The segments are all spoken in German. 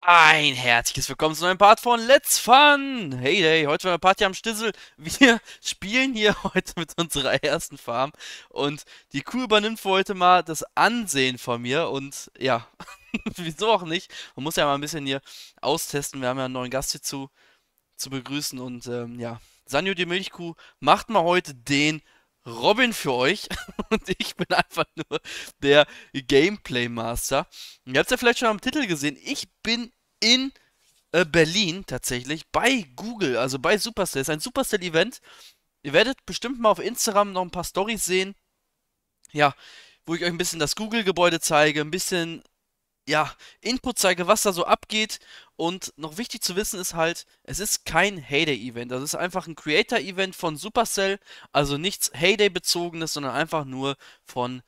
Ein herzliches Willkommen zu einem neuen Part von Let's Fun! Hey hey, heute war eine Party am Stissel. Wir spielen hier heute mit unserer ersten Farm und die Kuh übernimmt für heute mal das Ansehen von mir und ja, wieso auch nicht. Man muss ja mal ein bisschen hier austesten, wir haben ja einen neuen Gast hier zu, zu begrüßen und ähm, ja, Sanjo die Milchkuh macht mal heute den Robin für euch und ich bin einfach nur der Gameplay Master. Ihr habt es ja vielleicht schon am Titel gesehen. Ich bin in äh, Berlin tatsächlich bei Google, also bei Supercell. Es ist ein Supercell-Event. Ihr werdet bestimmt mal auf Instagram noch ein paar Stories sehen. Ja, wo ich euch ein bisschen das Google-Gebäude zeige, ein bisschen ja, Input zeige, was da so abgeht. Und noch wichtig zu wissen ist halt, es ist kein Heyday-Event. Das ist einfach ein Creator-Event von Supercell. Also nichts Heyday-bezogenes, sondern einfach nur von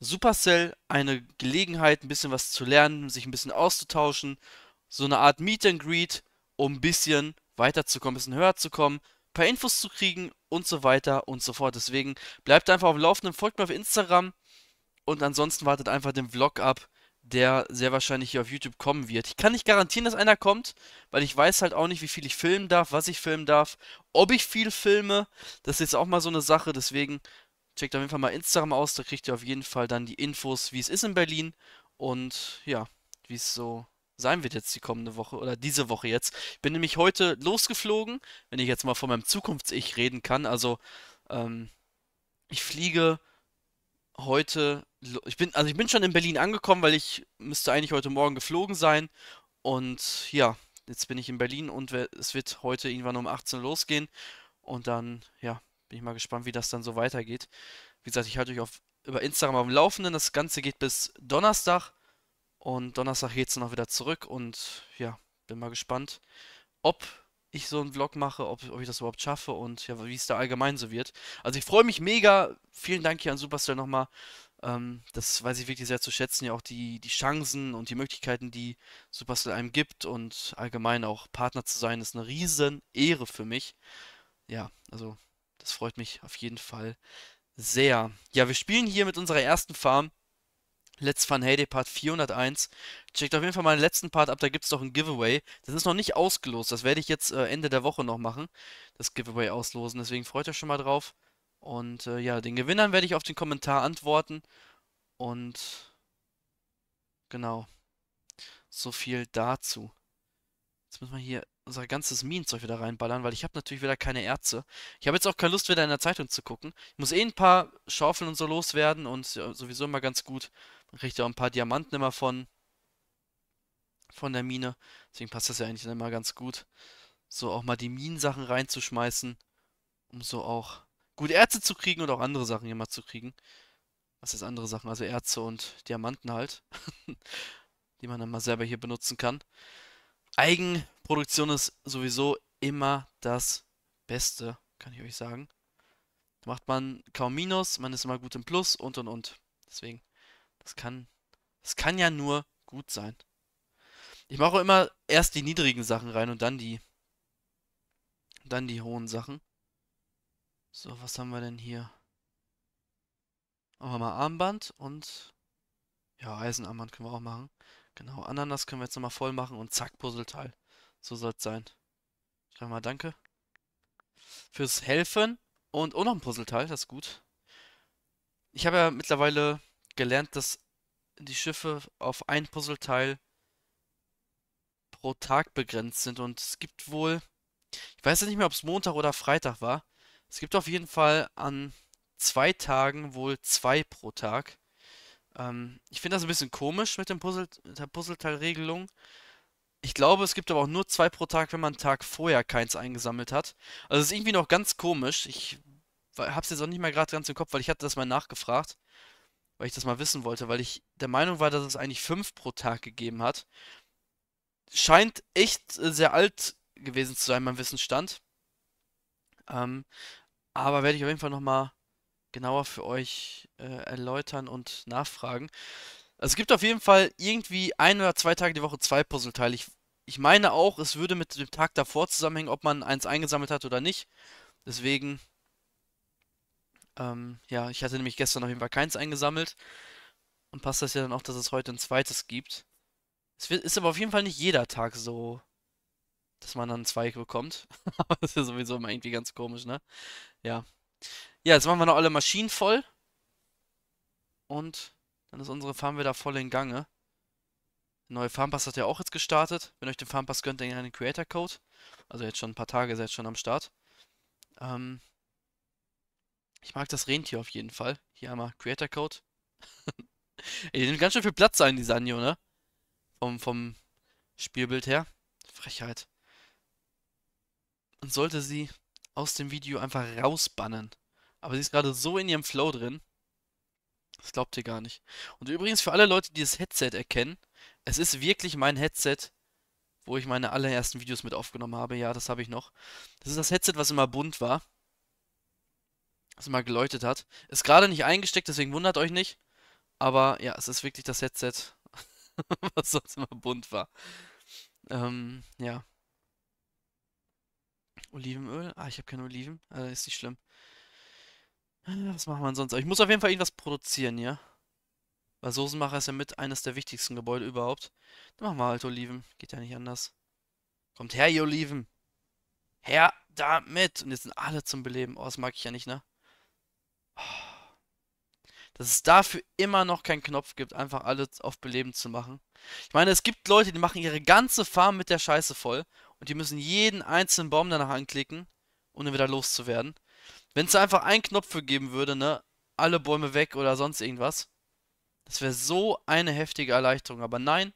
Supercell. Eine Gelegenheit, ein bisschen was zu lernen, sich ein bisschen auszutauschen. So eine Art Meet and Greet, um ein bisschen weiterzukommen, ein bisschen höher zu kommen, ein paar Infos zu kriegen und so weiter und so fort. Deswegen bleibt einfach auf dem Laufenden, folgt mir auf Instagram. Und ansonsten wartet einfach den Vlog ab der sehr wahrscheinlich hier auf YouTube kommen wird. Ich kann nicht garantieren, dass einer kommt, weil ich weiß halt auch nicht, wie viel ich filmen darf, was ich filmen darf, ob ich viel filme. Das ist jetzt auch mal so eine Sache, deswegen checkt auf jeden Fall mal Instagram aus, da kriegt ihr auf jeden Fall dann die Infos, wie es ist in Berlin und ja, wie es so sein wird jetzt die kommende Woche oder diese Woche jetzt. Ich bin nämlich heute losgeflogen, wenn ich jetzt mal von meinem Zukunfts-Ich reden kann. Also, ähm, ich fliege heute ich bin, also ich bin schon in Berlin angekommen, weil ich müsste eigentlich heute Morgen geflogen sein. Und ja, jetzt bin ich in Berlin und es wird heute irgendwann um 18 Uhr losgehen. Und dann, ja, bin ich mal gespannt, wie das dann so weitergeht. Wie gesagt, ich halte euch auf, über Instagram am Laufenden. Das Ganze geht bis Donnerstag. Und Donnerstag geht es dann auch wieder zurück. Und ja, bin mal gespannt, ob ich so einen Vlog mache, ob, ob ich das überhaupt schaffe und ja, wie es da allgemein so wird. Also ich freue mich mega. Vielen Dank hier an Superstar nochmal ähm, das weiß ich wirklich sehr zu schätzen, ja auch die, die Chancen und die Möglichkeiten, die Supercell einem gibt und allgemein auch Partner zu sein, ist eine riesen Ehre für mich. Ja, also das freut mich auf jeden Fall sehr. Ja, wir spielen hier mit unserer ersten Farm. Let's Fun Heyday Part 401. Checkt auf jeden Fall meinen letzten Part ab, da gibt es noch ein Giveaway. Das ist noch nicht ausgelost, das werde ich jetzt äh, Ende der Woche noch machen, das Giveaway auslosen. Deswegen freut euch schon mal drauf. Und äh, ja, den Gewinnern werde ich auf den Kommentar antworten. Und genau. So viel dazu. Jetzt müssen wir hier unser ganzes Minenzeug wieder reinballern, weil ich habe natürlich wieder keine Erze. Ich habe jetzt auch keine Lust, wieder in der Zeitung zu gucken. Ich muss eh ein paar Schaufeln und so loswerden und ja, sowieso immer ganz gut. Man kriegt ja auch ein paar Diamanten immer von, von der Mine. Deswegen passt das ja eigentlich immer ganz gut, so auch mal die Minensachen reinzuschmeißen, um so auch gute Erze zu kriegen und auch andere Sachen immer zu kriegen. Was ist andere Sachen? Also Erze und Diamanten halt. die man dann mal selber hier benutzen kann. Eigenproduktion ist sowieso immer das Beste, kann ich euch sagen. Da macht man kaum Minus, man ist immer gut im Plus und und und. Deswegen, das kann, das kann ja nur gut sein. Ich mache immer erst die niedrigen Sachen rein und dann die, dann die hohen Sachen. So, was haben wir denn hier? Machen wir mal Armband und... Ja, Eisenarmband können wir auch machen. Genau, Ananas können wir jetzt nochmal voll machen und zack, Puzzleteil. So soll es sein. Ich sag mal danke. Fürs Helfen und auch noch ein Puzzleteil, das ist gut. Ich habe ja mittlerweile gelernt, dass die Schiffe auf ein Puzzleteil pro Tag begrenzt sind und es gibt wohl... Ich weiß ja nicht mehr, ob es Montag oder Freitag war. Es gibt auf jeden Fall an zwei Tagen wohl zwei pro Tag. Ähm, ich finde das ein bisschen komisch mit, dem Puzzle, mit der Puzzleteilregelung. Ich glaube, es gibt aber auch nur zwei pro Tag, wenn man einen Tag vorher keins eingesammelt hat. Also es ist irgendwie noch ganz komisch. Ich habe es jetzt auch nicht mehr gerade ganz im Kopf, weil ich hatte das mal nachgefragt, weil ich das mal wissen wollte, weil ich der Meinung war, dass es eigentlich fünf pro Tag gegeben hat. Scheint echt äh, sehr alt gewesen zu sein, mein Wissensstand. Ähm, aber werde ich auf jeden Fall nochmal genauer für euch äh, erläutern und nachfragen. Also es gibt auf jeden Fall irgendwie ein oder zwei Tage die Woche zwei Puzzleteile. Ich, ich meine auch, es würde mit dem Tag davor zusammenhängen, ob man eins eingesammelt hat oder nicht. Deswegen, ähm, ja, ich hatte nämlich gestern auf jeden Fall keins eingesammelt. Und passt das ja dann auch, dass es heute ein zweites gibt. Es wird, ist aber auf jeden Fall nicht jeder Tag so dass man dann zwei bekommt. Aber das ist ja sowieso immer irgendwie ganz komisch, ne? Ja. Ja, jetzt machen wir noch alle Maschinen voll. Und dann ist unsere Farm wieder voll in Gange. Der neue Farmpass hat ja auch jetzt gestartet. Wenn euch den Farmpass gönnt, dann ihr den Creator Code. Also jetzt schon ein paar Tage, seid schon am Start. Ähm ich mag das Rentier auf jeden Fall. Hier einmal Creator Code. Ey, die nimmt ganz schön viel Platz ein, die Sanyo, ne? Vom, vom Spielbild her. Frechheit und sollte sie aus dem Video einfach rausbannen. Aber sie ist gerade so in ihrem Flow drin. Das glaubt ihr gar nicht. Und übrigens für alle Leute, die das Headset erkennen, es ist wirklich mein Headset, wo ich meine allerersten Videos mit aufgenommen habe. Ja, das habe ich noch. Das ist das Headset, was immer bunt war. Was immer geläutet hat. Ist gerade nicht eingesteckt, deswegen wundert euch nicht. Aber ja, es ist wirklich das Headset, was sonst immer bunt war. Ähm, ja. Olivenöl? Ah, ich habe keine Oliven. Also ist nicht schlimm. Äh, was machen wir sonst? Ich muss auf jeden Fall irgendwas produzieren, ja? Weil Soßenmacher ist ja mit eines der wichtigsten Gebäude überhaupt. Dann machen wir halt Oliven. Geht ja nicht anders. Kommt her, ihr Oliven. Her damit. Und jetzt sind alle zum Beleben. Oh, das mag ich ja nicht, ne? Dass es dafür immer noch keinen Knopf gibt, einfach alle auf Beleben zu machen. Ich meine, es gibt Leute, die machen ihre ganze Farm mit der Scheiße voll und die müssen jeden einzelnen Baum danach anklicken, um dann wieder loszuwerden. Wenn es da einfach einen Knopf für geben würde, ne? Alle Bäume weg oder sonst irgendwas. Das wäre so eine heftige Erleichterung. Aber nein,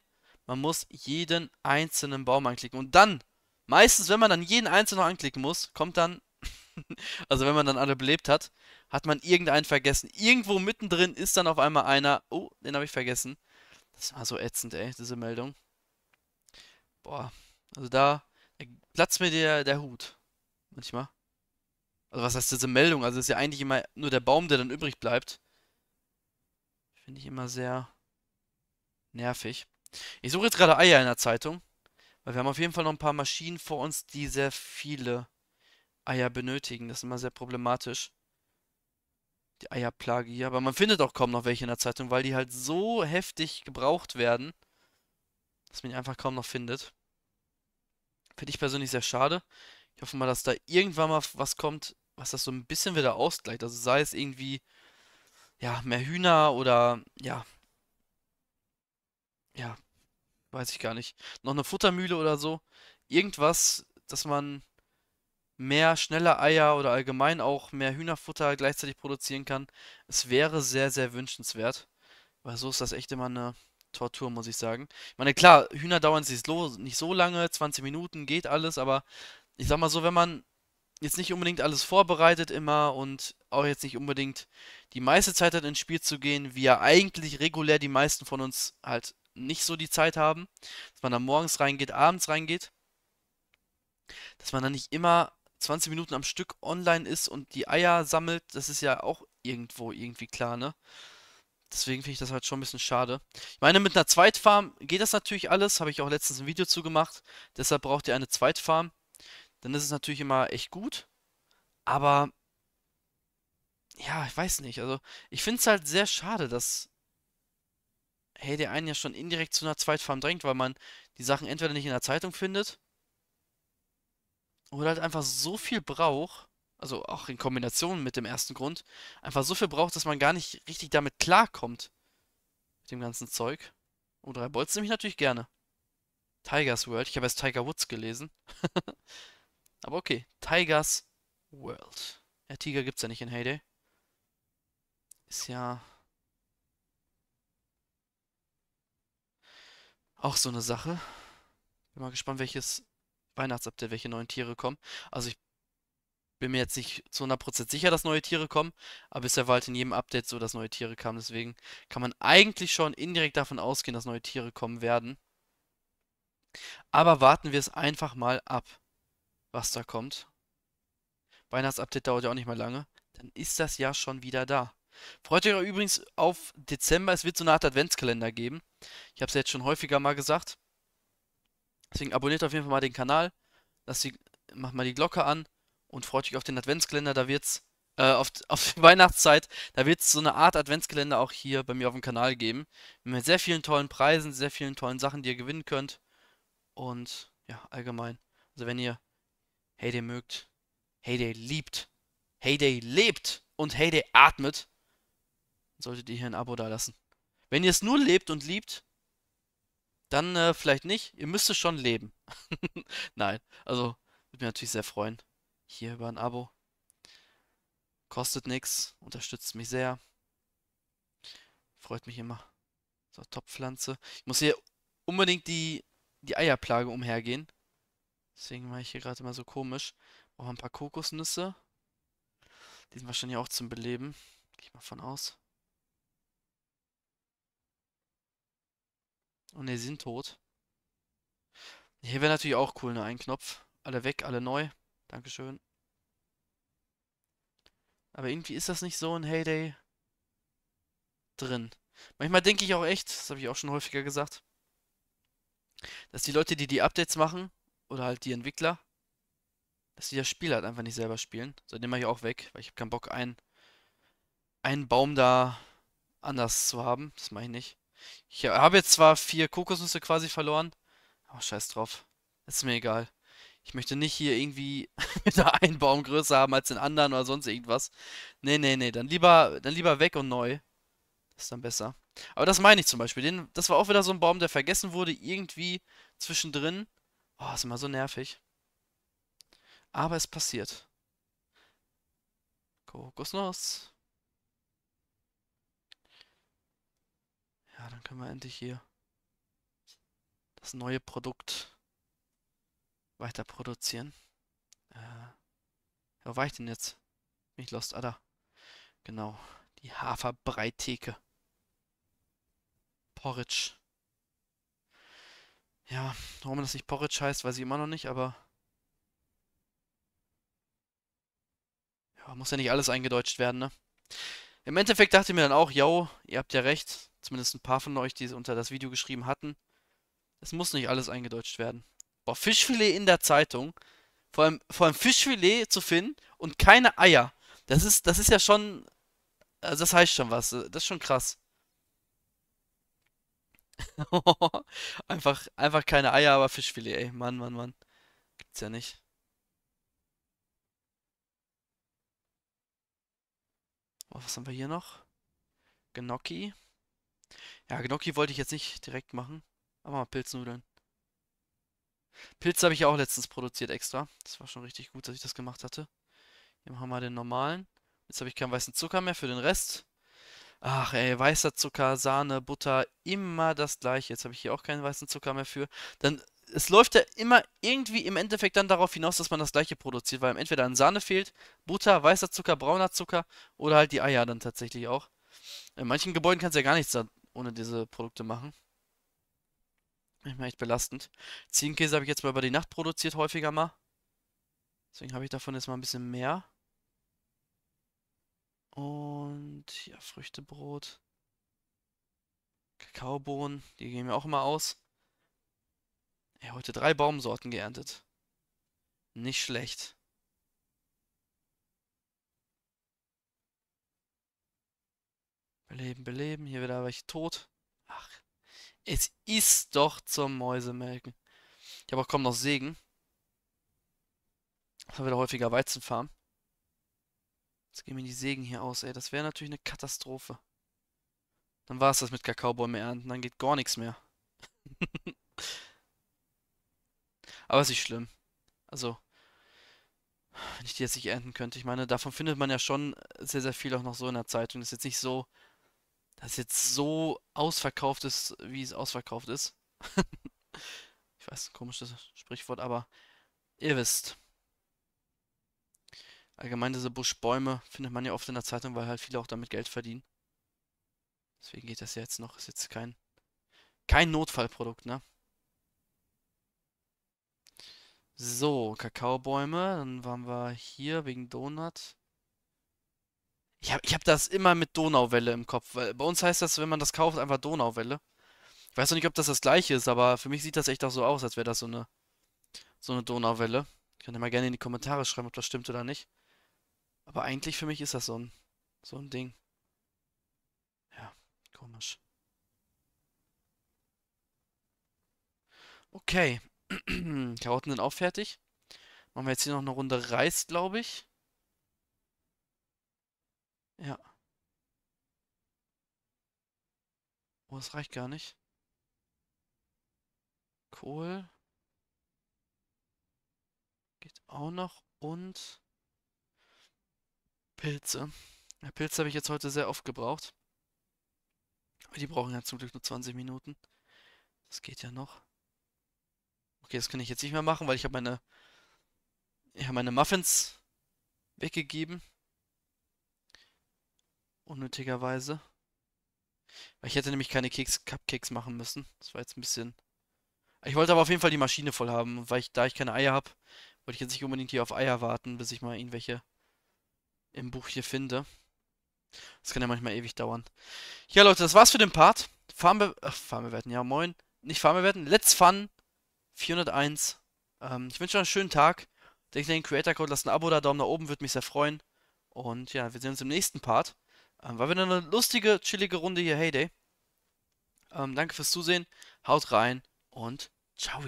man muss jeden einzelnen Baum anklicken. Und dann, meistens, wenn man dann jeden einzelnen anklicken muss, kommt dann, also wenn man dann alle belebt hat, hat man irgendeinen vergessen. Irgendwo mittendrin ist dann auf einmal einer, oh, den habe ich vergessen. Das war so ätzend, ey, diese Meldung. Boah, also da platzt mir der, der Hut. Manchmal. Also was heißt diese Meldung? Also ist ja eigentlich immer nur der Baum, der dann übrig bleibt. Finde ich immer sehr nervig. Ich suche jetzt gerade Eier in der Zeitung. Weil wir haben auf jeden Fall noch ein paar Maschinen vor uns, die sehr viele Eier benötigen. Das ist immer sehr problematisch. Die Eierplage hier. Aber man findet auch kaum noch welche in der Zeitung, weil die halt so heftig gebraucht werden, dass man die einfach kaum noch findet. Finde ich persönlich sehr schade. Ich hoffe mal, dass da irgendwann mal was kommt, was das so ein bisschen wieder ausgleicht. Also sei es irgendwie, ja, mehr Hühner oder, ja, ja, weiß ich gar nicht. Noch eine Futtermühle oder so. Irgendwas, dass man mehr schnelle Eier oder allgemein auch mehr Hühnerfutter gleichzeitig produzieren kann. Es wäre sehr, sehr wünschenswert. Weil so ist das echt immer eine Tortur, muss ich sagen. Ich meine, klar, Hühner dauern sich nicht so lange, 20 Minuten geht alles, aber ich sag mal so, wenn man jetzt nicht unbedingt alles vorbereitet immer und auch jetzt nicht unbedingt die meiste Zeit hat, ins Spiel zu gehen, wie ja eigentlich regulär die meisten von uns halt nicht so die Zeit haben, dass man dann morgens reingeht, abends reingeht, dass man dann nicht immer 20 Minuten am Stück online ist und die Eier sammelt, das ist ja auch irgendwo irgendwie klar, ne? Deswegen finde ich das halt schon ein bisschen schade. Ich meine, mit einer Zweitfarm geht das natürlich alles. Habe ich auch letztens ein Video zugemacht. Deshalb braucht ihr eine Zweitfarm. Dann ist es natürlich immer echt gut. Aber ja, ich weiß nicht. Also, ich finde es halt sehr schade, dass hey, der einen ja schon indirekt zu einer Zweitfarm drängt, weil man die Sachen entweder nicht in der Zeitung findet oder halt einfach so viel braucht, also auch in Kombination mit dem ersten Grund, einfach so viel braucht, dass man gar nicht richtig damit klarkommt. Mit dem ganzen Zeug. Oh, drei Bolzen nehme ich natürlich gerne. Tigers World. Ich habe erst Tiger Woods gelesen. Aber okay. Tigers World. Ja, Tiger gibt's ja nicht in Heyday. Ist ja... Auch so eine Sache. Bin mal gespannt, welches Weihnachtsupdate, welche neuen Tiere kommen. Also ich bin mir jetzt nicht zu 100% sicher, dass neue Tiere kommen, aber bisher war halt in jedem Update so, dass neue Tiere kamen. Deswegen kann man eigentlich schon indirekt davon ausgehen, dass neue Tiere kommen werden. Aber warten wir es einfach mal ab, was da kommt. Weihnachtsupdate dauert ja auch nicht mal lange. Dann ist das ja schon wieder da. Freut euch übrigens auf Dezember. Es wird so eine Art Adventskalender geben. Ich habe es jetzt schon häufiger mal gesagt. Deswegen abonniert auf jeden Fall mal den Kanal. Lasst die, macht mal die Glocke an und freut euch auf den Adventskalender. Da wird's äh, auf, auf die Weihnachtszeit, da wird es so eine Art Adventskalender auch hier bei mir auf dem Kanal geben. Mit sehr vielen tollen Preisen, sehr vielen tollen Sachen, die ihr gewinnen könnt. Und ja, allgemein. Also wenn ihr Heyday mögt, Heyday liebt, Heyday lebt und Heyday atmet, solltet ihr hier ein Abo dalassen. Wenn ihr es nur lebt und liebt, dann äh, vielleicht nicht. Ihr müsst es schon leben. Nein, also würde mich natürlich sehr freuen hier über ein Abo. Kostet nichts, unterstützt mich sehr. Freut mich immer. So, Top-Pflanze. Ich muss hier unbedingt die, die Eierplage umhergehen. Deswegen war ich hier gerade immer so komisch. Brauche ein paar Kokosnüsse. Die sind wahrscheinlich auch zum Beleben. Gehe ich mal von aus. Und oh, ne, sie sind tot. Hier wäre natürlich auch cool, ne? Ein Knopf. Alle weg, alle neu. Dankeschön. Aber irgendwie ist das nicht so ein Heyday drin. Manchmal denke ich auch echt, das habe ich auch schon häufiger gesagt, dass die Leute, die die Updates machen, oder halt die Entwickler, dass die das Spiel halt einfach nicht selber spielen. So, den mache ich auch weg, weil ich habe keinen Bock, einen, einen Baum da anders zu haben. Das mache ich nicht. Ich habe jetzt zwar vier Kokosnüsse quasi verloren, aber scheiß drauf. Ist mir egal. Ich möchte nicht hier irgendwie wieder einen Baum größer haben als den anderen oder sonst irgendwas. Nee, nee, nee. Dann lieber, dann lieber weg und neu. ist dann besser. Aber das meine ich zum Beispiel. Den, das war auch wieder so ein Baum, der vergessen wurde, irgendwie zwischendrin. Oh, ist immer so nervig. Aber es passiert. Kokosnuss. Ja, dann können wir endlich hier das neue Produkt weiter produzieren. Äh, wo war ich denn jetzt? Bin ich lost? Ah, Genau. Die Haferbreitheke. Porridge. Ja, warum das nicht Porridge heißt, weiß ich immer noch nicht, aber... Ja, muss ja nicht alles eingedeutscht werden, ne? Im Endeffekt dachte ich mir dann auch, yo, ihr habt ja recht. Zumindest ein paar von euch, die es unter das Video geschrieben hatten. Es muss nicht alles eingedeutscht werden. Boah, Fischfilet in der Zeitung. Vor allem, vor allem Fischfilet zu finden und keine Eier. Das ist, das ist ja schon. Also das heißt schon was. Das ist schon krass. einfach, einfach keine Eier, aber Fischfilet, ey. Mann, Mann, Mann. Gibt's ja nicht. Oh, was haben wir hier noch? Gnocchi. Ja, Gnocchi wollte ich jetzt nicht direkt machen. Aber mal Pilznudeln. Pilze habe ich ja auch letztens produziert extra. Das war schon richtig gut, dass ich das gemacht hatte. Hier machen wir den normalen. Jetzt habe ich keinen weißen Zucker mehr für den Rest. Ach ey, weißer Zucker, Sahne, Butter, immer das gleiche. Jetzt habe ich hier auch keinen weißen Zucker mehr für. Dann, es läuft ja immer irgendwie im Endeffekt dann darauf hinaus, dass man das gleiche produziert, weil entweder an Sahne fehlt, Butter, weißer Zucker, brauner Zucker oder halt die Eier dann tatsächlich auch. In manchen Gebäuden kannst du ja gar nichts ohne diese Produkte machen. Ich meine, echt belastend. Ziegenkäse habe ich jetzt mal über die Nacht produziert, häufiger mal. Deswegen habe ich davon jetzt mal ein bisschen mehr. Und ja, Früchtebrot. Kakaobohnen, die gehen mir auch immer aus. Ja, heute drei Baumsorten geerntet. Nicht schlecht. Beleben, beleben. Hier wieder welche tot. Ach, es ist doch zum Mäusemelken. Ich habe auch kaum noch Segen. Das war wieder häufiger Weizenfarm. Jetzt gehen mir die Segen hier aus, ey. Das wäre natürlich eine Katastrophe. Dann war es das mit Kakaobäume ernten. Dann geht gar nichts mehr. Aber es ist nicht schlimm. Also, wenn ich die jetzt nicht ernten könnte. Ich meine, davon findet man ja schon sehr, sehr viel auch noch so in der Zeitung. Das ist jetzt nicht so, das jetzt so ausverkauft ist, wie es ausverkauft ist. ich weiß, komisches Sprichwort, aber ihr wisst. Allgemein diese Buschbäume findet man ja oft in der Zeitung, weil halt viele auch damit Geld verdienen. Deswegen geht das ja jetzt noch. Ist jetzt kein, kein Notfallprodukt, ne? So, Kakaobäume. Dann waren wir hier wegen Donut. Ich habe ich hab das immer mit Donauwelle im Kopf. Weil bei uns heißt das, wenn man das kauft, einfach Donauwelle. Ich weiß noch nicht, ob das das gleiche ist, aber für mich sieht das echt auch so aus, als wäre das so eine, so eine Donauwelle. Könnt ihr mal gerne in die Kommentare schreiben, ob das stimmt oder nicht. Aber eigentlich für mich ist das so ein, so ein Ding. Ja, komisch. Okay. Karotten sind auch fertig. Machen wir jetzt hier noch eine Runde Reis, glaube ich. Ja. Oh, das reicht gar nicht. Kohl. Geht auch noch. Und Pilze. Ja, Pilze habe ich jetzt heute sehr oft gebraucht. Aber die brauchen ja zum Glück nur 20 Minuten. Das geht ja noch. Okay, das kann ich jetzt nicht mehr machen, weil ich habe meine, ja, meine Muffins weggegeben. Unnötigerweise. Weil ich hätte nämlich keine Keks, Cupcakes machen müssen. Das war jetzt ein bisschen... Ich wollte aber auf jeden Fall die Maschine voll haben, weil ich, da ich keine Eier habe, wollte ich jetzt nicht unbedingt hier auf Eier warten, bis ich mal irgendwelche im Buch hier finde. Das kann ja manchmal ewig dauern. Ja, Leute, das war's für den Part. Farmbe Ach, Farmbewerten, ja, moin. Nicht Farmbewerten, Let's Fun 401. Ähm, ich wünsche euch einen schönen Tag. Denkt an den Creator Code, lasst ein Abo da, Daumen nach oben, würde mich sehr freuen. Und ja, wir sehen uns im nächsten Part. Ähm, war wieder eine lustige, chillige Runde hier, Heyday. Ähm, danke fürs Zusehen. Haut rein und ciao.